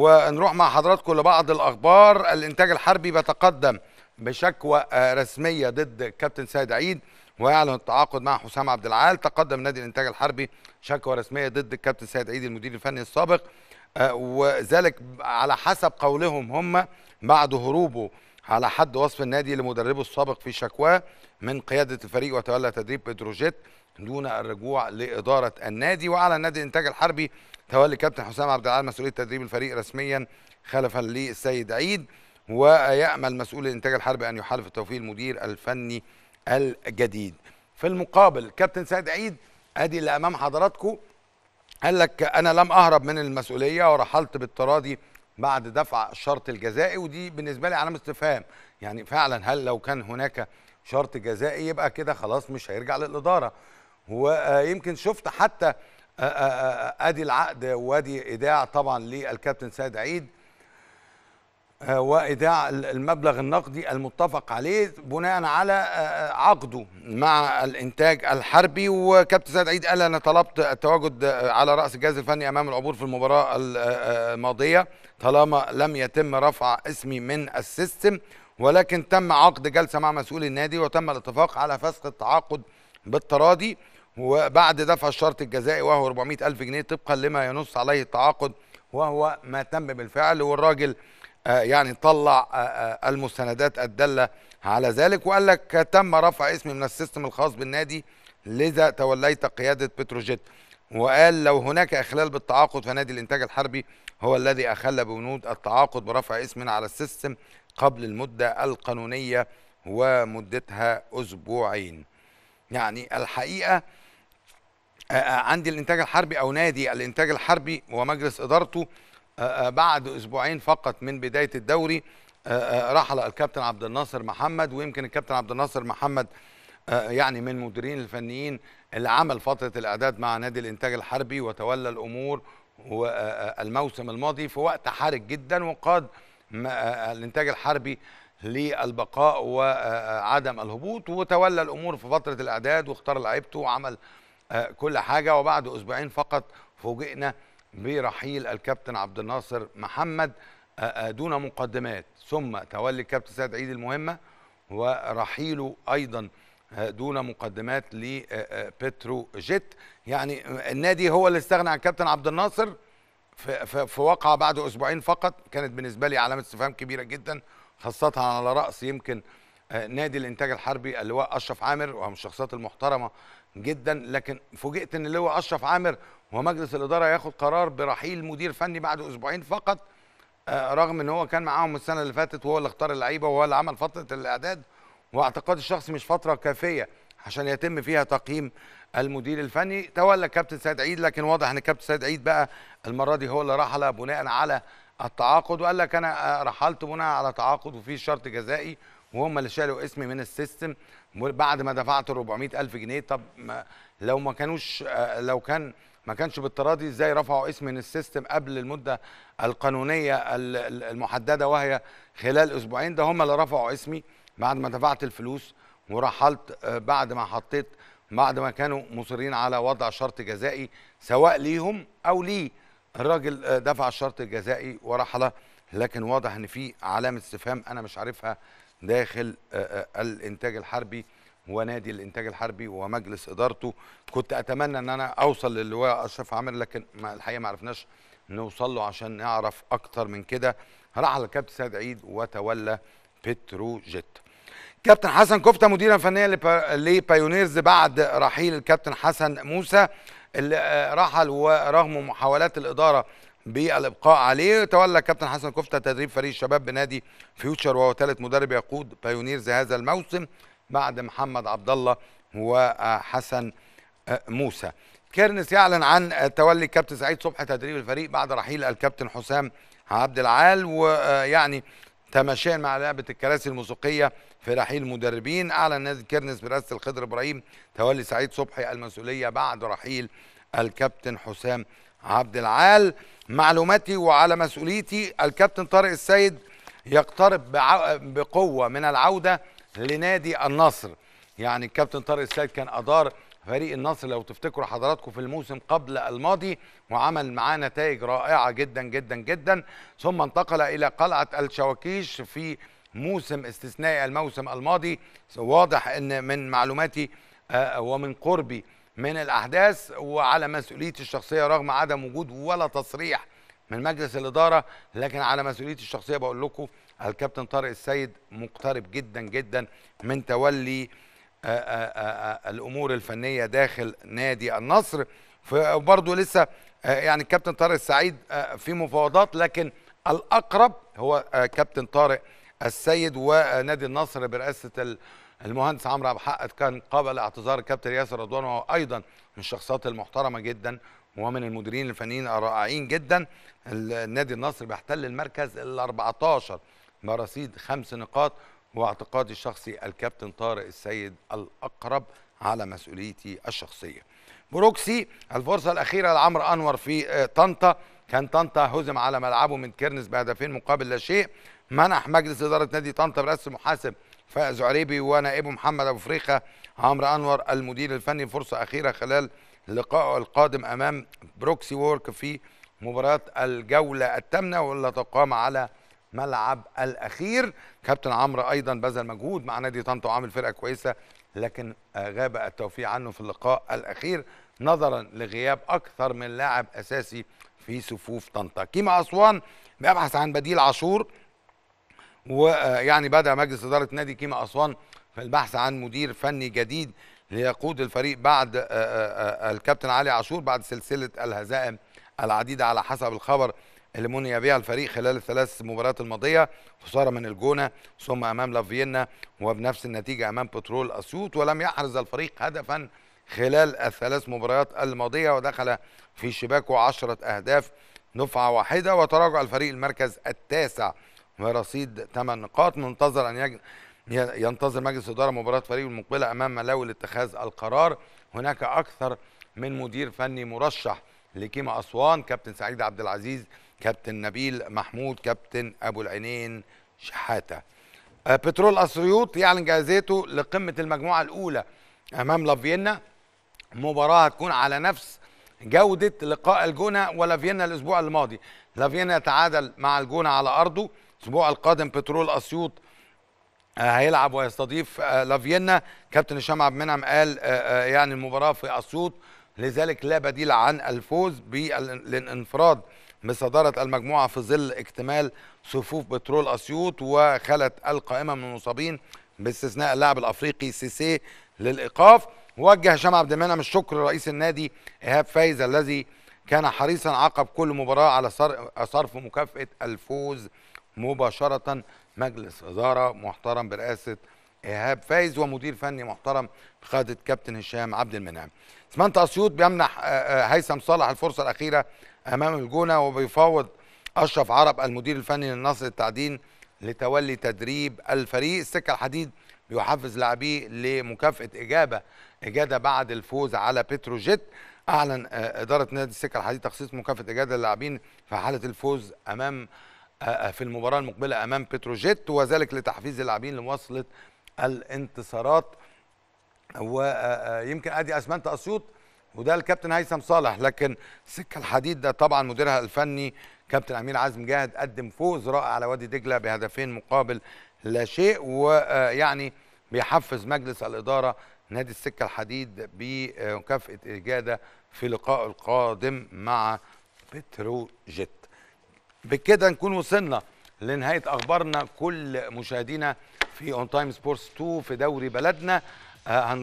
ونروح مع حضراتكم لبعض الاخبار الانتاج الحربي بيتقدم بشكوى آه، رسميه ضد كابتن سيد عيد واعلن التعاقد مع حسام عبد العال تقدم نادي الانتاج الحربي شكوى رسميه ضد الكابتن سيد عيد المدير الفني السابق آه، وذلك على حسب قولهم هم بعد هروبه على حد وصف النادي لمدربه السابق في شكواه من قياده الفريق وتولى تدريب بتروجيت دون الرجوع لاداره النادي وعلى نادي الانتاج الحربي تولي كابتن حسام عبد العال مسؤوليه تدريب الفريق رسميا خلفا للسيد عيد ويامل مسؤول الانتاج الحربي ان يحالف التوفيق المدير الفني الجديد في المقابل كابتن سيد عيد ادي اللي امام حضراتكم قال لك انا لم اهرب من المسؤوليه ورحلت بالتراضي بعد دفع الشرط الجزائي ودي بالنسبه لي علامه استفهام يعني فعلا هل لو كان هناك شرط جزائي يبقى كده خلاص مش هيرجع للاداره ويمكن شفت حتى ادي العقد وادي ايداع طبعا للكابتن سيد عيد وايداع المبلغ النقدي المتفق عليه بناء على عقده مع الانتاج الحربي وكابتن سيد عيد قال انا طلبت التواجد على راس الجهاز الفني امام العبور في المباراه الماضيه طالما لم يتم رفع اسمي من السيستم ولكن تم عقد جلسه مع مسؤول النادي وتم الاتفاق على فسخ التعاقد بالتراضي وبعد دفع الشرط الجزائي وهو 400 ألف جنيه طبقا لما ينص عليه التعاقد وهو ما تم بالفعل والراجل آه، يعني طلع آه، آه، المستندات الدالة على ذلك وقال لك تم رفع اسمي من السيستم الخاص بالنادي لذا توليت قيادة بتروجيت وقال لو هناك إخلال بالتعاقد فنادي الإنتاج الحربي هو الذي أخل ببنود التعاقد برفع اسم على السيستم قبل المدة القانونية ومدتها أسبوعين يعني الحقيقة آه، آه، عندي الانتاج الحربي او نادي الانتاج الحربي ومجلس ادارته آه، بعد اسبوعين فقط من بدايه الدوري رحل الكابتن عبد الناصر محمد ويمكن الكابتن عبد الناصر محمد يعني من المديرين الفنيين اللي عمل فتره الاعداد مع نادي الانتاج الحربي وتولى الامور والموسم الماضي في وقت حرج جدا وقاد الانتاج الحربي للبقاء وعدم الهبوط وتولى الامور في فتره الاعداد واختار لعيبته وعمل آه، كل حاجه وبعد اسبوعين فقط فوجئنا برحيل الكابتن عبد الناصر محمد آه، آه، دون مقدمات ثم تولي الكابتن سيد عيد المهمه ورحيله ايضا دون مقدمات لبترو جيت يعني النادي هو اللي استغنى عن كابتن عبد الناصر في وقع بعد اسبوعين فقط كانت بالنسبه لي علامه استفهام كبيره جدا خاصه على راس يمكن نادي الانتاج الحربي اللواء اشرف عامر وهو من الشخصيات المحترمه جدا لكن فوجئت ان اللواء اشرف عامر ومجلس الاداره ياخد قرار برحيل مدير فني بعد اسبوعين فقط آه، رغم ان هو كان معاهم السنه اللي فاتت وهو اللي اختار اللعيبه وهو اللي عمل فتره الاعداد واعتقاد الشخصي مش فتره كافيه عشان يتم فيها تقييم المدير الفني تولى كابتن سيد عيد لكن واضح ان كابتن سيد عيد بقى المره دي هو اللي رحل بناء على التعاقد وقال لك انا آه، رحلت بناء على تعاقد وفي شرط جزائي وهم اللي شالوا اسمي من السيستم بعد ما دفعت 400 الف جنيه طب ما لو ما كانوش آه، لو كان ما كانش بالتراضي ازاي رفعوا اسمي من السيستم قبل المده القانونيه المحدده وهي خلال اسبوعين ده هم اللي رفعوا اسمي بعد ما دفعت الفلوس ورحلت آه، بعد ما حطيت بعد ما كانوا مصرين على وضع شرط جزائي سواء ليهم او لي الراجل آه، دفع الشرط الجزائي ورحله لكن واضح ان في علامه استفهام انا مش عارفها داخل الانتاج الحربي ونادي الانتاج الحربي ومجلس ادارته كنت اتمنى ان انا اوصل للواء اشرف عامر لكن الحقيقه ما عرفناش نوصل له عشان نعرف اكتر من كده رحل الكابتن سيد عيد وتولى بتروجيت كابتن حسن كفته مديرا فنيا لبايونيرز بعد رحيل الكابتن حسن موسى اللي رحل ورغم محاولات الاداره بالابقاء عليه تولى كابتن حسن كفته تدريب فريق الشباب بنادي فيوتشر وهو ثالث مدرب يقود بايونيرز هذا الموسم بعد محمد عبد الله وحسن آه، موسى كيرنس يعلن عن آه، تولي الكابتن سعيد صبحي تدريب الفريق بعد رحيل الكابتن حسام عبد العال ويعني آه، تماشيا مع لعبه الكراسي الموسيقيه في رحيل المدربين اعلن نادي كيرنس برئاسه الخضر ابراهيم تولي سعيد صبحي المسؤوليه بعد رحيل الكابتن حسام عبد العال معلوماتي وعلى مسؤوليتي الكابتن طارق السيد يقترب بقوه من العوده لنادي النصر يعني الكابتن طارق السيد كان ادار فريق النصر لو تفتكروا حضراتكم في الموسم قبل الماضي وعمل معاه نتائج رائعه جدا جدا جدا ثم انتقل الى قلعه الشواكيش في موسم استثنائي الموسم الماضي واضح ان من معلوماتي آه، ومن قربي من الأحداث وعلى مسؤوليتي الشخصية رغم عدم وجود ولا تصريح من مجلس الإدارة لكن على مسؤوليتي الشخصية بقول لكم الكابتن طارق السيد مقترب جدا جدا من تولي آآ آه، آآ آه، آه، الأمور الفنية داخل نادي النصر وبرضه لسه يعني الكابتن طارق السعيد في مفاوضات لكن الأقرب هو كابتن طارق السيد ونادي النصر برئاسة المهندس عمرو ابو حقت كان قابل اعتذار الكابتن ياسر رضوان وهو ايضا من الشخصيات المحترمه جدا ومن المديرين الفنيين الرائعين جدا النادي النصر بيحتل المركز ال 14 برصيد خمس نقاط واعتقادي الشخصي الكابتن طارق السيد الاقرب على مسؤوليتي الشخصيه. بروكسي الفرصه الاخيره لعمرو انور في آه، طنطا كان طنطا هزم على ملعبه من كيرنس بهدفين مقابل لا شيء منح مجلس اداره نادي طنطا برأس محاسب فائز عريبي ونائبه محمد ابو فريخه عمرو انور المدير الفني فرصه اخيره خلال لقائه القادم امام بروكسي وورك في مباراه الجوله الثامنه واللي تقام على ملعب الاخير كابتن عمرو ايضا بذل مجهود مع نادي طنطا وعامل فرقه كويسه لكن آه، غاب التوفيق عنه في اللقاء الاخير نظرا لغياب اكثر من لاعب اساسي في صفوف طنطا كيما اسوان بيبحث عن بديل عاشور ويعني بدأ مجلس إدارة نادي كيما أسوان في البحث عن مدير فني جديد ليقود الفريق بعد آه، آه، آه، الكابتن علي عاشور بعد سلسلة الهزائم العديدة على حسب الخبر اللي مني بها الفريق خلال الثلاث مباريات الماضية خسارة من الجونة ثم أمام لافيينا وبنفس النتيجة أمام بترول أسيوط ولم يحرز الفريق هدفا خلال الثلاث مباريات الماضية ودخل في شباكه عشرة أهداف نفعة واحدة وتراجع الفريق المركز التاسع ورصيد 8 نقاط منتظر أن ينتظر مجلس إدارة مباراة فريق المقبلة أمام ملاوي لاتخاذ القرار هناك أكثر من مدير فني مرشح لكيما أسوان كابتن سعيد عبد العزيز كابتن نبيل محمود كابتن أبو العينين شحاتة آه، بترول أسيوط يعلن جاهزيته لقمة المجموعة الأولى أمام لافينا مباراة هتكون على نفس جودة لقاء الجونة ولافينا الأسبوع الماضي لافينا يتعادل مع الجونة على أرضه الاسبوع القادم بترول اسيوط آه، هيلعب ويستضيف آه، لافينا كابتن هشام عبد المنعم قال آه، يعني المباراه في اسيوط لذلك لا بديل عن الفوز بالانفراد بصدارة المجموعة في ظل اكتمال صفوف بترول أسيوط وخلت القائمة من المصابين باستثناء اللاعب الأفريقي سيسي للإيقاف وجه هشام عبد المنعم الشكر لرئيس النادي إيهاب فايز الذي كان حريصا عقب كل مباراة على صرف مكافأة الفوز مباشرة مجلس إدارة محترم برئاسة إيهاب فايز ومدير فني محترم بقيادة كابتن هشام عبد المنعم. اسمنت أسيوط بيمنح آه، آه، هيثم صالح الفرصة الأخيرة أمام الجونة وبيفاوض أشرف عرب المدير الفني للنصر التعدين لتولي تدريب الفريق السكة الحديد بيحفز لاعبيه لمكافأة إجابة إجادة بعد الفوز على بتروجيت أعلن آه، إدارة نادي السكة الحديد تخصيص مكافأة إجادة للاعبين في حالة الفوز أمام في المباراة المقبلة أمام بتروجيت وذلك لتحفيز اللاعبين لمواصلة الانتصارات ويمكن أدي أسمنت أسيوط وده الكابتن هيثم صالح لكن سكة الحديد ده طبعا مديرها الفني كابتن أمين عزم جاهد قدم فوز رائع على وادي دجلة بهدفين مقابل لا شيء ويعني بيحفز مجلس الإدارة نادي السكة الحديد بمكافأة إجادة في لقاء القادم مع بتروجيت بكده نكون وصلنا لنهايه اخبارنا كل مشاهدينا في اون تايم سبورتس 2 في دوري بلدنا آه،